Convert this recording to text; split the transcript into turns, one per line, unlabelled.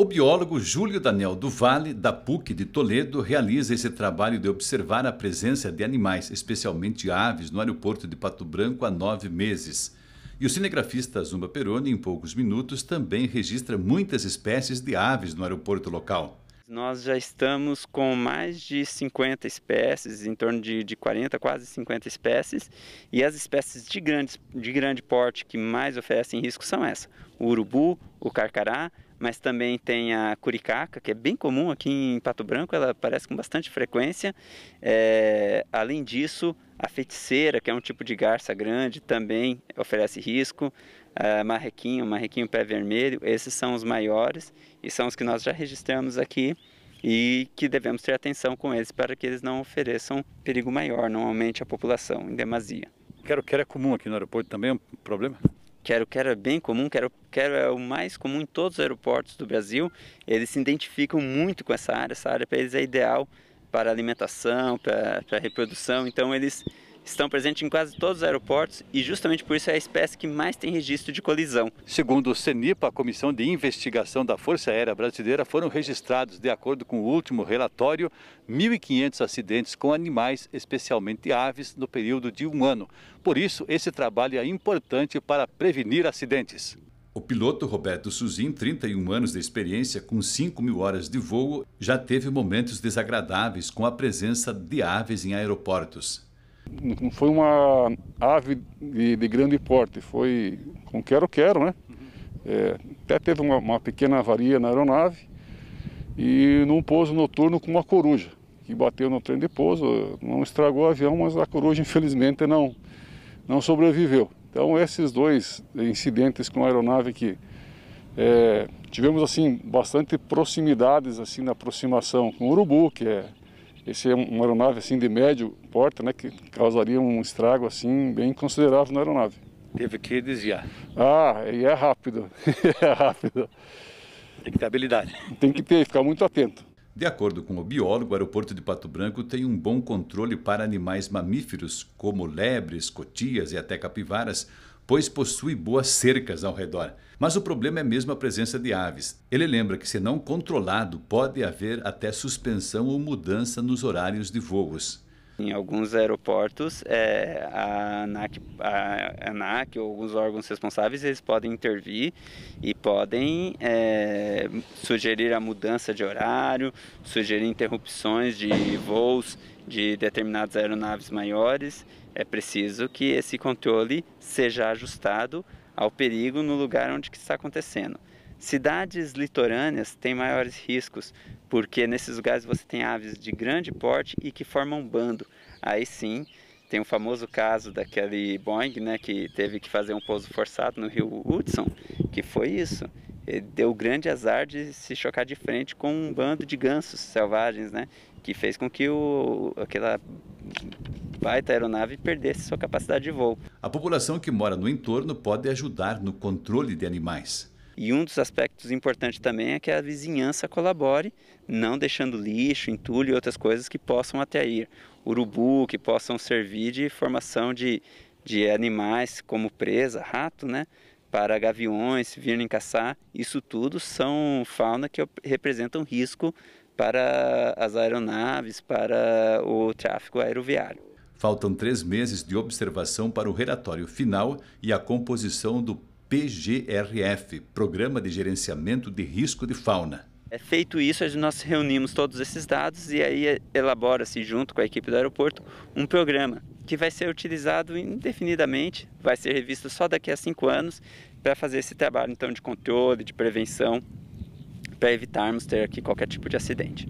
O biólogo Júlio Daniel do Vale, da PUC de Toledo, realiza esse trabalho de observar a presença de animais, especialmente aves, no aeroporto de Pato Branco há nove meses. E o cinegrafista Zumba Peroni, em poucos minutos, também registra muitas espécies de aves no aeroporto local.
Nós já estamos com mais de 50 espécies, em torno de, de 40, quase 50 espécies, e as espécies de, grandes, de grande porte que mais oferecem risco são essas: o urubu, o carcará, mas também tem a curicaca, que é bem comum aqui em Pato Branco, ela aparece com bastante frequência. É, além disso, a feiticeira, que é um tipo de garça grande, também oferece risco. É, marrequinho, marrequinho pé vermelho, esses são os maiores e são os que nós já registramos aqui e que devemos ter atenção com eles para que eles não ofereçam perigo maior, não aumente a população em demasia. Quero que era é comum aqui no aeroporto também, é um problema? Quero Quero é bem comum, Quero Quero é o mais comum em todos os aeroportos do Brasil. Eles se identificam muito com essa área, essa área para eles é ideal para alimentação, para, para reprodução, então eles estão presentes em quase todos os aeroportos e justamente por isso é a espécie que mais tem registro de colisão. Segundo o CENIPA, a Comissão de Investigação da Força
Aérea Brasileira, foram registrados, de acordo com o último relatório, 1.500 acidentes com animais, especialmente aves, no período de um ano. Por isso, esse trabalho é importante para prevenir acidentes. O piloto Roberto Suzin, 31 anos de experiência com 5 mil horas de voo, já teve momentos desagradáveis com a presença de
aves em aeroportos não foi uma ave de, de grande porte, foi com quero-quero, né? Uhum. É, até teve uma, uma, pequena avaria na aeronave e num pouso noturno com uma coruja, que bateu no trem de pouso, não estragou o avião, mas a coruja infelizmente não, não sobreviveu. Então esses dois incidentes com a aeronave que é, tivemos assim bastante proximidades assim na aproximação com o urubu, que é esse é uma aeronave assim de médio porte, né, que causaria um estrago assim bem considerável na aeronave.
Teve que desviar.
Ah, e é rápido. é rápido. Tem que ter
habilidade. Tem que ter, ficar muito atento. De acordo com o biólogo, o aeroporto de Pato Branco tem um bom controle para animais mamíferos, como lebres, cotias e até capivaras, pois possui boas cercas ao redor. Mas o problema é mesmo a presença de aves. Ele lembra que, se não controlado, pode haver até suspensão ou mudança nos horários de voos.
Em alguns aeroportos, é, a, ANAC, a ANAC ou alguns órgãos responsáveis eles podem intervir e podem é, sugerir a mudança de horário, sugerir interrupções de voos de determinadas aeronaves maiores. É preciso que esse controle seja ajustado ao perigo no lugar onde que está acontecendo. Cidades litorâneas têm maiores riscos, porque nesses lugares você tem aves de grande porte e que formam bando. Aí sim, tem o famoso caso daquele Boeing, né, que teve que fazer um pouso forçado no rio Hudson, que foi isso. Ele deu grande azar de se chocar de frente com um bando de gansos selvagens, né, que fez com que o, aquela baita aeronave perdesse sua capacidade de voo. A população que mora no entorno pode ajudar no controle de animais. E um dos aspectos importantes também é que a vizinhança colabore, não deixando lixo, entulho e outras coisas que possam até ir. Urubu, que possam servir de formação de, de animais como presa, rato, né? Para gaviões virem caçar, isso tudo são fauna que representam risco para as aeronaves, para o tráfego aeroviário.
Faltam três meses de observação para o relatório final e a composição do PGRF Programa de Gerenciamento de Risco de Fauna.
É feito isso, nós reunimos todos esses dados e aí é, elabora-se, junto com a equipe do aeroporto, um programa que vai ser utilizado indefinidamente, vai ser revisto só daqui a cinco anos para fazer esse trabalho então de controle, de prevenção, para evitarmos ter aqui qualquer tipo de acidente.